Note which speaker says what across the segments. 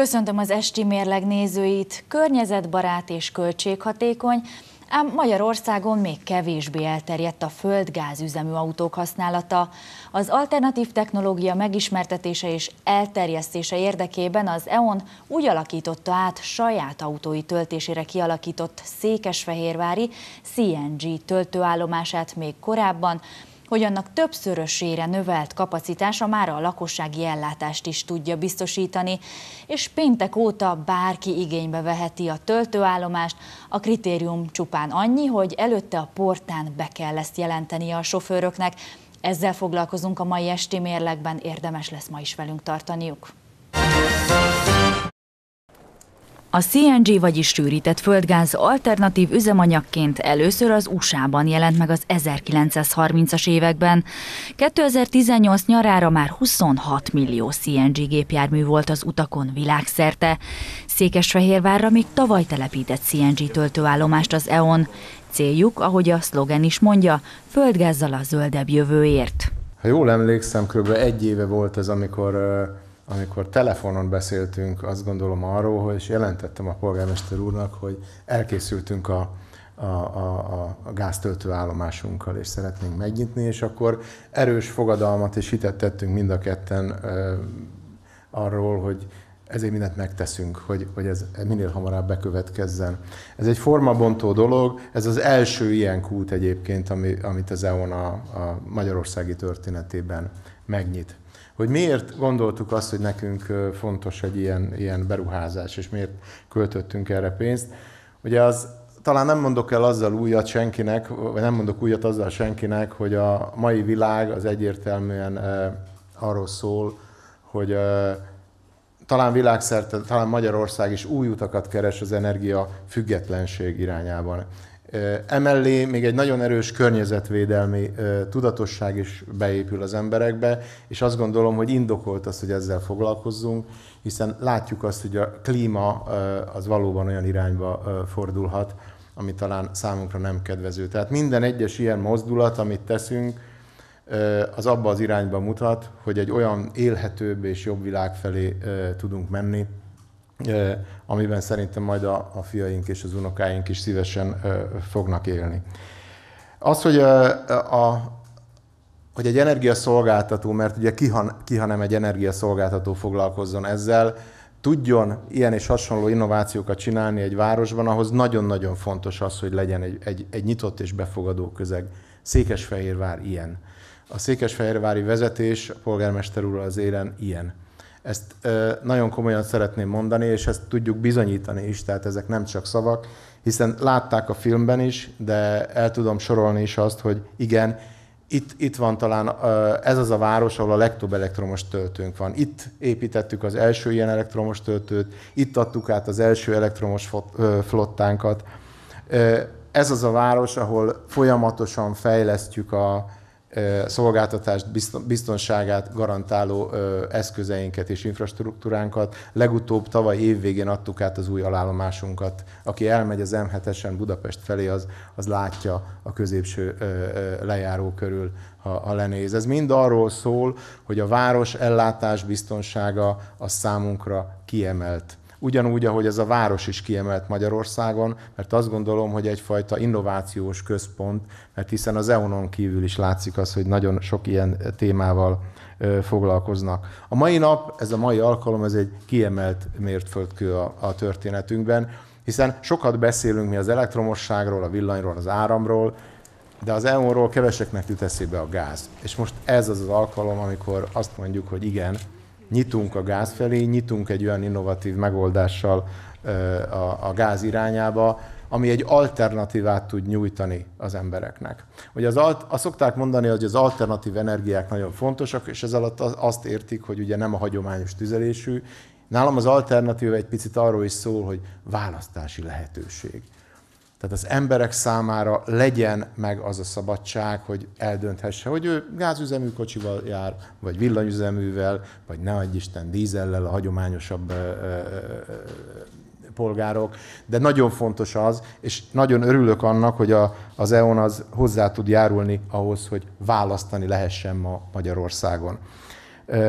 Speaker 1: Köszöntöm az esti mérleg nézőit, környezetbarát és költséghatékony, ám Magyarországon még kevésbé elterjedt a földgázüzemű autók használata. Az alternatív technológia megismertetése és elterjesztése érdekében az EON úgy alakította át saját autói töltésére kialakított Székesfehérvári CNG töltőállomását még korábban, hogy annak többszörösére növelt kapacitása már a lakossági ellátást is tudja biztosítani, és péntek óta bárki igénybe veheti a töltőállomást, a kritérium csupán annyi, hogy előtte a portán be kell ezt jelenteni a sofőröknek. Ezzel foglalkozunk a mai esti mérlegben, érdemes lesz ma is velünk tartaniuk. A CNG, vagyis sűrített földgáz alternatív üzemanyagként először az USA-ban jelent meg az 1930-as években. 2018 nyarára már 26 millió CNG gépjármű volt az utakon világszerte. Székesfehérvárra még tavaly telepített CNG töltőállomást az EON. Céljuk, ahogy a szlogen is mondja, földgázzal a zöldebb jövőért.
Speaker 2: Ha jól emlékszem, kb. egy éve volt ez, amikor amikor telefonon beszéltünk, azt gondolom arról, hogy és jelentettem a polgármester úrnak, hogy elkészültünk a, a, a, a gáztöltőállomásunkkal, állomásunkkal, és szeretnénk megnyitni, és akkor erős fogadalmat és hitet tettünk mind a ketten ö, arról, hogy ezért mindent megteszünk, hogy, hogy ez minél hamarabb bekövetkezzen. Ez egy formabontó dolog, ez az első ilyen kút egyébként, ami, amit az EON a, a magyarországi történetében megnyit hogy miért gondoltuk azt, hogy nekünk fontos egy ilyen, ilyen beruházás, és miért költöttünk erre pénzt. Ugye az, talán nem mondok el azzal újat senkinek, vagy nem mondok újat azzal senkinek, hogy a mai világ az egyértelműen arról szól, hogy talán világszerte, talán Magyarország is új utakat keres az energia függetlenség irányában. Emellé még egy nagyon erős környezetvédelmi tudatosság is beépül az emberekbe, és azt gondolom, hogy indokolt az, hogy ezzel foglalkozzunk, hiszen látjuk azt, hogy a klíma az valóban olyan irányba fordulhat, ami talán számunkra nem kedvező. Tehát minden egyes ilyen mozdulat, amit teszünk, az abba az irányba mutat, hogy egy olyan élhetőbb és jobb világ felé tudunk menni, amiben szerintem majd a, a fiaink és az unokáink is szívesen fognak élni. Az, hogy a, a hogy egy energiaszolgáltató, mert ugye ki, ha nem egy energiaszolgáltató foglalkozzon ezzel, tudjon ilyen és hasonló innovációkat csinálni egy városban, ahhoz nagyon-nagyon fontos az, hogy legyen egy, egy, egy nyitott és befogadó közeg. Székesfehérvár ilyen. A székesfehérvári vezetés, a polgármester úr az élen ilyen. Ezt nagyon komolyan szeretném mondani, és ezt tudjuk bizonyítani is, tehát ezek nem csak szavak, hiszen látták a filmben is, de el tudom sorolni is azt, hogy igen, itt, itt van talán ez az a város, ahol a legtöbb elektromos töltőnk van. Itt építettük az első ilyen elektromos töltőt, itt adtuk át az első elektromos flottánkat. Ez az a város, ahol folyamatosan fejlesztjük a, szolgáltatást, biztonságát garantáló eszközeinket és infrastruktúránkat. Legutóbb tavaly évvégén adtuk át az új alállomásunkat. Aki elmegy az M7-esen Budapest felé, az, az látja a középső lejáró körül, ha, ha lenéz. Ez mind arról szól, hogy a város ellátás biztonsága a számunkra kiemelt ugyanúgy, ahogy ez a város is kiemelt Magyarországon, mert azt gondolom, hogy egyfajta innovációs központ, mert hiszen az EON-on kívül is látszik az, hogy nagyon sok ilyen témával foglalkoznak. A mai nap, ez a mai alkalom, ez egy kiemelt mértföldkő a, a történetünkben, hiszen sokat beszélünk mi az elektromosságról, a villanyról, az áramról, de az EON-ról keveseknek jut eszébe a gáz. És most ez az az alkalom, amikor azt mondjuk, hogy igen, nyitunk a gáz felé, nyitunk egy olyan innovatív megoldással a, a gáz irányába, ami egy alternatívát tud nyújtani az embereknek. Ugye az alt, azt szokták mondani, hogy az alternatív energiák nagyon fontosak, és ez alatt azt értik, hogy ugye nem a hagyományos tüzelésű. Nálam az alternatív egy picit arról is szól, hogy választási lehetőség. Tehát az emberek számára legyen meg az a szabadság, hogy eldönthesse, hogy ő gázüzemű kocsival jár, vagy villanyüzeművel, vagy ne adj Isten dízellel, a hagyományosabb polgárok, de nagyon fontos az, és nagyon örülök annak, hogy a, az EON az hozzá tud járulni ahhoz, hogy választani lehessen ma Magyarországon.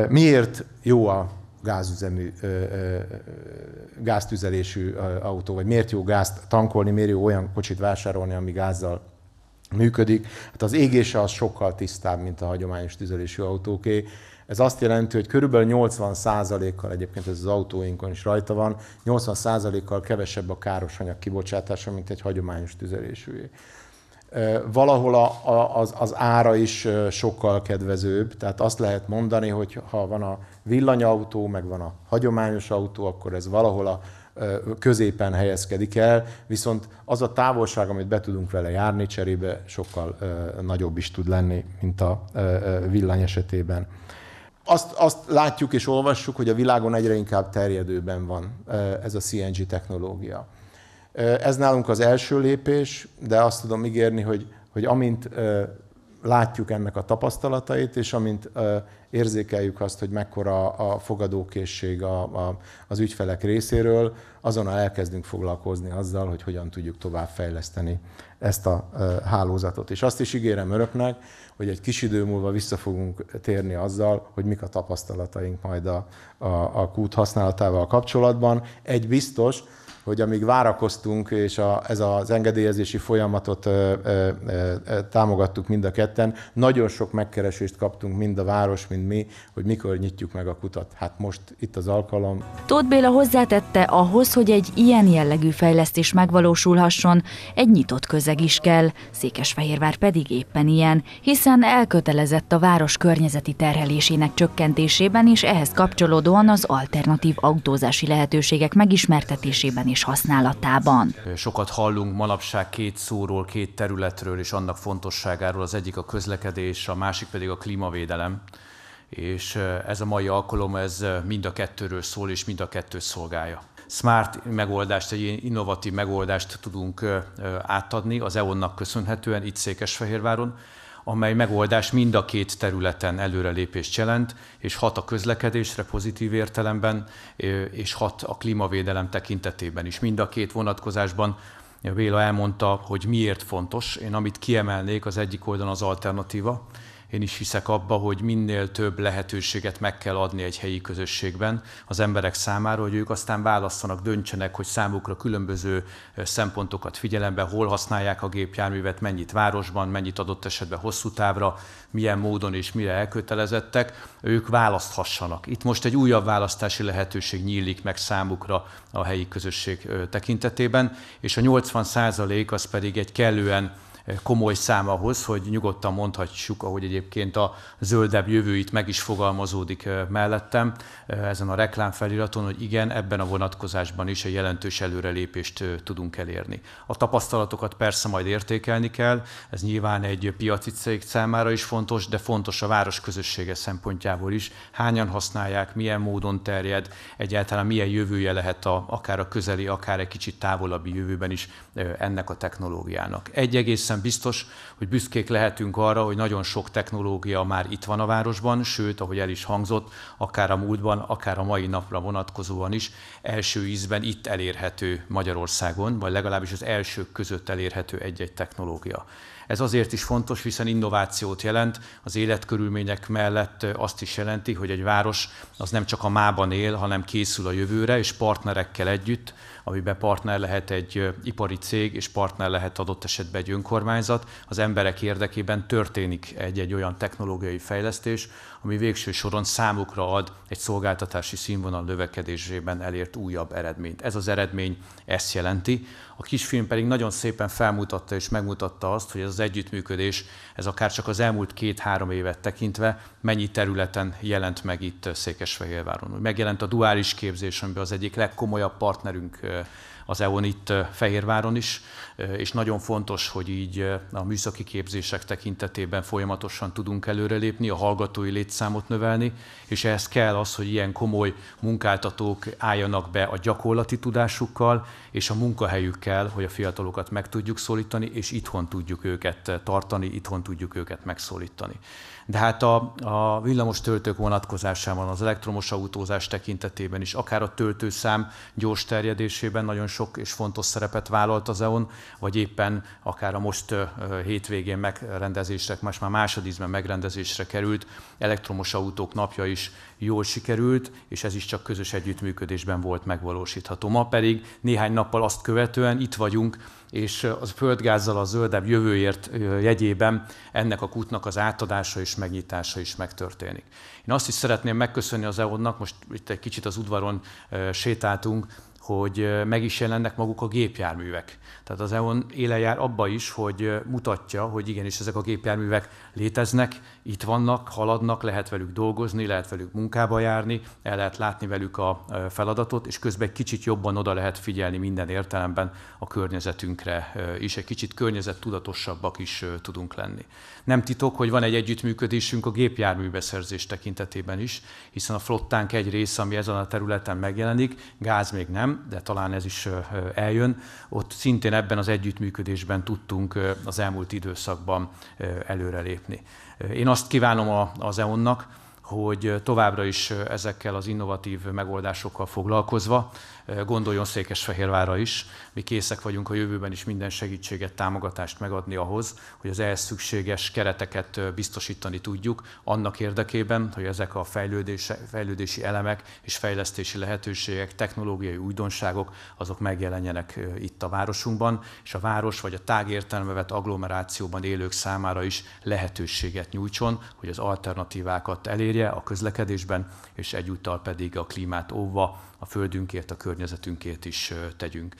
Speaker 2: Miért jó a gázüzemű, gáztüzelésű autó, vagy miért jó gázt tankolni, miért jó olyan kocsit vásárolni, ami gázzal működik. Hát az égése az sokkal tisztább, mint a hagyományos tüzelésű autóké. Ez azt jelenti, hogy körülbelül 80%-kal, egyébként ez az autóinkon is rajta van, 80%-kal kevesebb a káros anyag kibocsátása, mint egy hagyományos tüzelésűé valahol a, a, az, az ára is sokkal kedvezőbb. Tehát azt lehet mondani, hogy ha van a villanyautó, meg van a hagyományos autó, akkor ez valahol a középen helyezkedik el, viszont az a távolság, amit be tudunk vele járni cserébe, sokkal nagyobb is tud lenni, mint a villany esetében. Azt, azt látjuk és olvassuk, hogy a világon egyre inkább terjedőben van ez a CNG technológia. Ez nálunk az első lépés, de azt tudom ígérni, hogy, hogy amint látjuk ennek a tapasztalatait, és amint érzékeljük azt, hogy mekkora a fogadókészség a, a, az ügyfelek részéről, azonnal elkezdünk foglalkozni azzal, hogy hogyan tudjuk tovább fejleszteni ezt a hálózatot. És azt is ígérem öröknek, hogy egy kis idő múlva vissza fogunk térni azzal, hogy mik a tapasztalataink majd a, a, a kút használatával kapcsolatban. Egy biztos, hogy amíg várakoztunk, és a, ez az engedélyezési folyamatot ö, ö, ö, támogattuk mind a ketten, nagyon sok megkeresést kaptunk mind a város, mind mi, hogy mikor nyitjuk meg a kutat. Hát most itt az alkalom.
Speaker 1: Tóth Béla hozzátette, ahhoz, hogy egy ilyen jellegű fejlesztés megvalósulhasson, egy nyitott közeg is kell, Székesfehérvár pedig éppen ilyen, hiszen elkötelezett a város környezeti terhelésének csökkentésében és ehhez kapcsolódóan az alternatív autózási lehetőségek megismertetésében és használatában.
Speaker 3: Sokat hallunk manapság két szóról, két területről és annak fontosságáról. Az egyik a közlekedés, a másik pedig a klímavédelem és ez a mai alkalom ez mind a kettőről szól, és mind a kettő szolgálja. Smart megoldást, egy innovatív megoldást tudunk átadni az EON-nak köszönhetően itt Székesfehérváron, amely megoldás mind a két területen előrelépést jelent, és hat a közlekedésre pozitív értelemben, és hat a klímavédelem tekintetében is. Mind a két vonatkozásban Béla elmondta, hogy miért fontos. Én amit kiemelnék, az egyik oldalon az alternatíva, én is hiszek abba, hogy minél több lehetőséget meg kell adni egy helyi közösségben az emberek számára, hogy ők aztán válasszanak, döntsenek, hogy számukra különböző szempontokat figyelembe, hol használják a gépjárművet, mennyit városban, mennyit adott esetben hosszú távra, milyen módon és mire elkötelezettek, ők választhassanak. Itt most egy újabb választási lehetőség nyílik meg számukra a helyi közösség tekintetében, és a 80 az pedig egy kellően komoly szám ahhoz, hogy nyugodtan mondhatjuk, ahogy egyébként a zöldebb jövőit meg is fogalmazódik mellettem ezen a reklámfeliraton, hogy igen, ebben a vonatkozásban is egy jelentős előrelépést tudunk elérni. A tapasztalatokat persze majd értékelni kell, ez nyilván egy piaci cég számára is fontos, de fontos a város közössége szempontjából is. Hányan használják, milyen módon terjed, egyáltalán milyen jövője lehet a, akár a közeli, akár egy kicsit távolabbi jövőben is ennek a technológiának. Egy egész egészen biztos, hogy büszkék lehetünk arra, hogy nagyon sok technológia már itt van a városban, sőt, ahogy el is hangzott, akár a múltban, akár a mai napra vonatkozóan is első ízben itt elérhető Magyarországon, vagy legalábbis az elsők között elérhető egy-egy technológia. Ez azért is fontos, hiszen innovációt jelent, az életkörülmények mellett azt is jelenti, hogy egy város az nem csak a mában él, hanem készül a jövőre, és partnerekkel együtt, amiben partner lehet egy ipari cég, és partner lehet adott esetben egy önkormányzat, kormányzat, az emberek érdekében történik egy-egy olyan technológiai fejlesztés, ami végső soron számukra ad egy szolgáltatási színvonal növekedésében elért újabb eredményt. Ez az eredmény ezt jelenti. A kisfilm pedig nagyon szépen felmutatta és megmutatta azt, hogy ez az együttműködés, ez akár csak az elmúlt két-három évet tekintve, mennyi területen jelent meg itt Székesfehérváron. Megjelent a duális képzés, amiben az egyik legkomolyabb partnerünk az EON itt Fehérváron is, és nagyon fontos, hogy így a műszaki képzések tekintetében folyamatosan tudunk előrelépni, a hallgatói létszámot növelni, és ehhez kell az, hogy ilyen komoly munkáltatók álljanak be a gyakorlati tudásukkal és a munkahelyükkel, hogy a fiatalokat meg tudjuk szólítani, és itthon tudjuk őket tartani, itthon tudjuk őket megszólítani. De hát a, a villamos töltők vonatkozásában, az elektromos autózás tekintetében is, akár a töltőszám gyors terjedésében nagyon sok és fontos szerepet vállalt az EON, vagy éppen akár a most hétvégén megrendezésre, most már másodízben megrendezésre került elektromos autók napja is jól sikerült, és ez is csak közös együttműködésben volt megvalósítható. Ma pedig néhány nappal azt követően itt vagyunk, és az földgázzal a zöldebb jövőért jegyében ennek a kútnak az átadása és megnyitása is megtörténik. Én azt is szeretném megköszönni az EON-nak, most itt egy kicsit az udvaron sétáltunk, hogy meg is jelennek maguk a gépjárművek. Tehát az EON éle jár abba is, hogy mutatja, hogy igenis ezek a gépjárművek léteznek, itt vannak, haladnak, lehet velük dolgozni, lehet velük munkába járni, el lehet látni velük a feladatot, és közben egy kicsit jobban oda lehet figyelni minden értelemben a környezetünkre, és egy kicsit környezettudatosabbak is tudunk lenni. Nem titok, hogy van egy együttműködésünk a gépjárműbeszerzés tekintetében is, hiszen a flottánk egy része, ami ezen a területen megjelenik, gáz még nem, de talán ez is eljön, ott szintén ebben az együttműködésben tudtunk az elmúlt időszakban előrelépni. Én azt kívánom az EON-nak, hogy továbbra is ezekkel az innovatív megoldásokkal foglalkozva, gondoljon Székesfehérvára is, mi készek vagyunk a jövőben is minden segítséget, támogatást megadni ahhoz, hogy az ehhez szükséges kereteket biztosítani tudjuk, annak érdekében, hogy ezek a fejlődési elemek és fejlesztési lehetőségek, technológiai újdonságok, azok megjelenjenek itt a városunkban, és a város vagy a tágértelme agglomerációban élők számára is lehetőséget nyújtson, hogy az alternatívákat elérjék, férje a közlekedésben, és egyúttal pedig a klímát óvva a földünkért, a környezetünkért is tegyünk.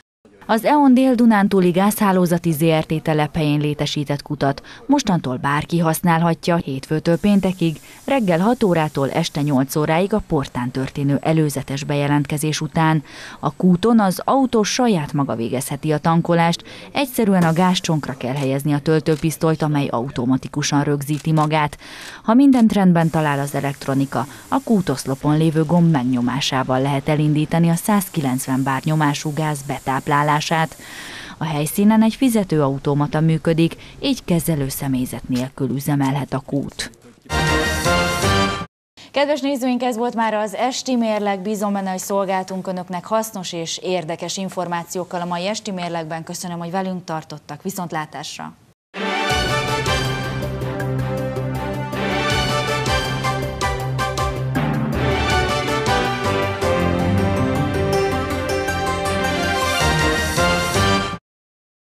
Speaker 1: Az EON Dél-Dunántúli gázhálózati ZRT telephelyén létesített kutat mostantól bárki használhatja hétfőtől péntekig, reggel 6 órától este 8 óráig a portán történő előzetes bejelentkezés után. A kúton az autó saját maga végezheti a tankolást, egyszerűen a gázcsonkra kell helyezni a töltőpisztolyt, amely automatikusan rögzíti magát. Ha mindent rendben talál az elektronika, a kútoszlopon lévő gomb megnyomásával lehet elindítani a 190 bár nyomású gáz betáplálását megtalálását. A helyszínen egy fizetőautomata működik, így kezelő személyzet nélkül üzemelhet a kút. Kedves nézőink, ez volt már az Esti Mérleg. Bízom benne, hogy szolgáltunk Önöknek hasznos és érdekes információkkal a mai Esti Mérlegben. Köszönöm, hogy velünk tartottak. Viszontlátásra!